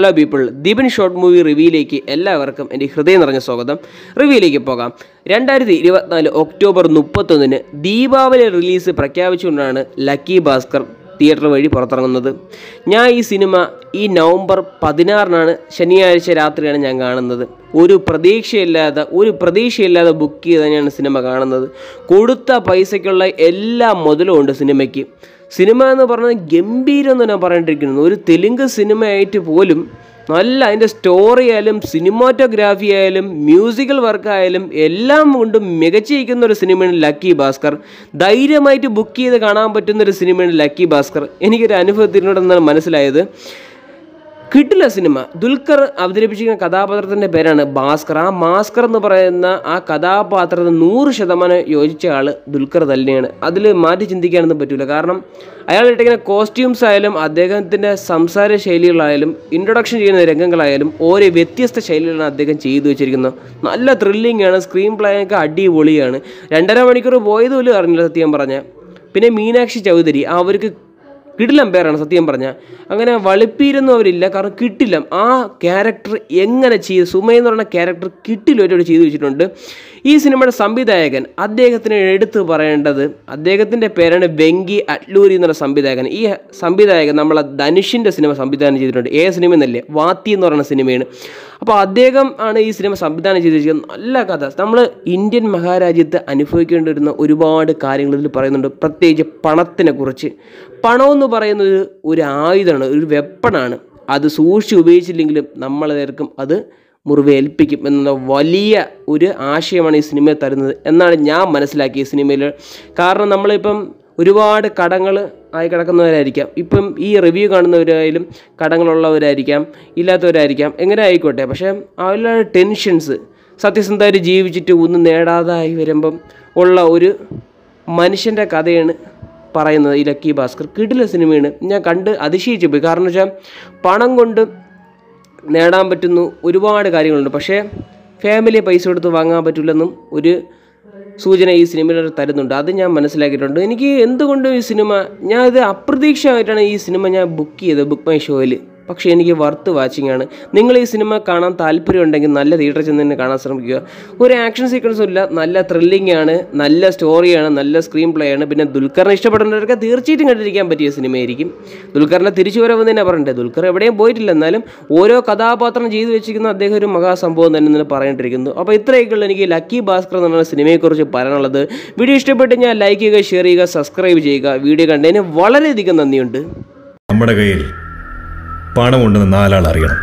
hello people Deepan short movie റിവ്യൂയിലേക്ക് എല്ലാവർക്കും എൻ്റെ ഹൃദയം നിറഞ്ഞ സ്വാഗതം റിവ്യൂയിലേക്ക് പോകാം രണ്ടായിരത്തി ഇരുപത്തിനാല് ഒക്ടോബർ മുപ്പത്തൊന്നിന് ദീപാവലി റിലീസ് പ്രഖ്യാപിച്ചുകൊണ്ടാണ് ലക്കി ഭാസ്കർ തിയേറ്റർ വഴി പുറത്തിറങ്ങുന്നത് ഞാൻ ഈ സിനിമ ഈ നവംബർ പതിനാറിനാണ് ശനിയാഴ്ച രാത്രിയാണ് ഞാൻ കാണുന്നത് ഒരു പ്രതീക്ഷയില്ലാതെ ഒരു പ്രതീക്ഷയില്ലാതെ ബുക്ക് ചെയ്ത് തന്നെയാണ് സിനിമ കാണുന്നത് കൊടുത്ത പൈസയ്ക്കുള്ള എല്ലാ മുതലും ഉണ്ട് സിനിമയ്ക്ക് സിനിമ എന്ന് പറഞ്ഞാൽ ഗംഭീരം എന്ന് ഞാൻ പറഞ്ഞിട്ടിരിക്കുന്നത് ഒരു തെലുങ്ക് സിനിമയായിട്ട് പോലും നല്ല അതിൻ്റെ സ്റ്റോറി ആയാലും സിനിമാറ്റോഗ്രാഫി ആയാലും മ്യൂസിക്കൽ വർക്കായാലും എല്ലാം കൊണ്ടും മികച്ചിരിക്കുന്ന ഒരു സിനിമയാണ് ലക്കി ഭാസ്കർ ധൈര്യമായിട്ട് ബുക്ക് ചെയ്ത് കാണാൻ പറ്റുന്ന ഒരു സിനിമയാണ് ലക്കി ഭാസ്കർ എനിക്കൊരു അനുഭവത്തിനോടെന്നാണ് മനസ്സിലായത് കിട്ടില്ല സിനിമ ദുൽഖർ അവതരിപ്പിച്ചിരിക്കുന്ന കഥാപാത്രത്തിൻ്റെ പേരാണ് ഭാസ്കർ ആ ഭാസ്കർ എന്ന് പറയുന്ന ആ കഥാപാത്രത്തിന് നൂറ് ശതമാനം യോജിച്ച ആൾ ദുൽഖർ തന്നെയാണ് അതിൽ മാറ്റി ചിന്തിക്കാനൊന്നും പറ്റില്ല കാരണം അയാൾ ഇട്ടിങ്ങനെ കോസ്റ്റ്യൂംസ് ആയാലും അദ്ദേഹത്തിൻ്റെ സംസാര ശൈലികളായാലും ഇൻട്രൊഡക്ഷൻ ചെയ്യുന്ന രംഗങ്ങളായാലും ഓരോ വ്യത്യസ്ത ശൈലികളാണ് അദ്ദേഹം ചെയ്തു വെച്ചിരിക്കുന്നത് നല്ല ത്രില്ലിംഗ് ആണ് സ്ക്രീൻ പ്ലേ ഒക്കെ അടിപൊളിയാണ് രണ്ടര മണിക്കൂർ പോയത് പോലും അറിഞ്ഞില്ല സത്യം പറഞ്ഞാൽ പിന്നെ മീനാക്ഷി ചൗധരി അവർക്ക് കിടിലം പേരാണ് സത്യം പറഞ്ഞാൽ അങ്ങനെ വളിപ്പിയിരുന്നവരില്ല കാരണം കിട്ടില്ല ആ ക്യാരക്ടർ എങ്ങനെ ചെയ്ത് സുമയെന്ന് പറഞ്ഞ ക്യാരക്ടർ കിട്ടില്ല കിട്ടിലൊരു ചെയ്തു വെച്ചിട്ടുണ്ട് ഈ സിനിമയുടെ സംവിധായകൻ അദ്ദേഹത്തിന് എടുത്തു പറയേണ്ടത് അദ്ദേഹത്തിൻ്റെ പേരാണ് വെങ്കി അറ്റ്ലൂരി എന്നുള്ള സംവിധായകൻ ഈ സംവിധായകൻ നമ്മളെ ധനുഷിൻ്റെ സിനിമ സംവിധാനം ചെയ്തിട്ടുണ്ട് ഏ സിനിമ എന്നല്ലേ വാത്തി എന്ന് പറയുന്ന സിനിമയാണ് അപ്പോൾ അദ്ദേഹം ആണ് ഈ സിനിമ സംവിധാനം ചെയ്തിരിക്കുന്നത് നല്ല കഥ നമ്മൾ ഇന്ത്യൻ മഹാരാജ്യത്ത് അനുഭവിക്കേണ്ടി വരുന്ന ഒരുപാട് കാര്യങ്ങൾ ഇതിൽ പറയുന്നുണ്ട് പ്രത്യേകിച്ച് പണത്തിനെ കുറിച്ച് പണമെന്ന് പറയുന്നത് ഒരു ആയുധമാണ് ഒരു വെപ്പണാണ് അത് സൂക്ഷിച്ച് ഉപയോഗിച്ചില്ലെങ്കിലും നമ്മളേർക്കും അത് മുറിവേൽപ്പിക്കും എന്ന വലിയ ഒരു ആശയമാണ് ഈ സിനിമ തരുന്നത് എന്നാണ് ഞാൻ മനസ്സിലാക്കിയ സിനിമയിൽ കാരണം നമ്മളിപ്പം ഒരുപാട് കടങ്ങൾ ആയി കിടക്കുന്നവരായിരിക്കാം ഇപ്പം ഈ റിവ്യൂ കാണുന്നവരായാലും കടങ്ങളുള്ളവരായിരിക്കാം ഇല്ലാത്തവരായിരിക്കാം എങ്ങനെ ആയിക്കോട്ടെ പക്ഷേ അവരുടെ ടെൻഷൻസ് സത്യസന്ധമായി ജീവിച്ചിട്ട് ഒന്നും നേടാതായി വരുമ്പം ഉള്ള ഒരു മനുഷ്യൻ്റെ കഥയാണ് പറയുന്നത് ഈ ലക്കി ഭാസ്കർ കിടില സിനിമയാണ് ഞാൻ കണ്ട് അതിശയിച്ചു പോയി കാരണം വെച്ചാൽ പണം കൊണ്ട് നേടാൻ പറ്റുന്ന ഒരുപാട് കാര്യങ്ങളുണ്ട് പക്ഷേ ഫാമിലി പൈസ കൊടുത്ത് വാങ്ങാൻ പറ്റില്ലെന്നും ഒരു സൂചന ഈ സിനിമയിൽ തരുന്നുണ്ട് അത് ഞാൻ മനസ്സിലാക്കിയിട്ടുണ്ട് എനിക്ക് എന്തുകൊണ്ടും ഈ സിനിമ ഞാൻ ഇത് അപ്രതീക്ഷിതമായിട്ടാണ് ഈ സിനിമ ഞാൻ ബുക്ക് ചെയ്തത് ബുക്ക് മൈ ഷോയിൽ പക്ഷേ എനിക്ക് വർത്ത് വാച്ചിങ് ആണ് നിങ്ങൾ ഈ സിനിമ കാണാൻ താല്പര്യമുണ്ടെങ്കിൽ നല്ല തിയേറ്ററിൽ ചെന്ന് തന്നെ കാണാൻ ശ്രമിക്കുക ഒരു ആക്ഷൻ സീക്വൻസും ഇല്ല നല്ല ത്രില്ലിംഗ് ആണ് നല്ല സ്റ്റോറിയാണ് നല്ല സ്ക്രീൻ പ്ലേ ആണ് പിന്നെ ദുൽഖറിനെ ഇഷ്ടപ്പെടുന്നവരൊക്കെ തീർച്ചയായിട്ടും കണ്ടിരിക്കാൻ പറ്റിയ സിനിമയായിരിക്കും ദുൽഖറിൻ്റെ തിരിച്ചു വരവ് തന്നെ പറഞ്ഞിട്ട് ദുൽഖർ എവിടെയും പോയിട്ടില്ല എന്നാലും ഓരോ കഥാപാത്രം ചെയ്തു വെച്ചിരിക്കുന്ന അദ്ദേഹം ഒരു മഹാസംഭവം തന്നെ നിന്ന് പറഞ്ഞിട്ടിരിക്കുന്നു അപ്പോൾ ഇത്രയൊക്കെയുള്ള എനിക്ക് ലക്കി ഭാസ്കർ എന്ന് പറഞ്ഞ സിനിമയെക്കുറിച്ച് പറയാനുള്ളത് വീഡിയോ ഇഷ്ടപ്പെട്ട് ഞാൻ ലൈക്ക് ചെയ്യുക ഷെയർ ചെയ്യുക സബ്സ്ക്രൈബ് ചെയ്യുക വീഡിയോ കണ്ടതിന് വളരെയധികം നന്ദിയുണ്ട് നമ്മുടെ കയ്യിൽ പണമുണ്ടെന്ന് നാലാൾ അറിയണം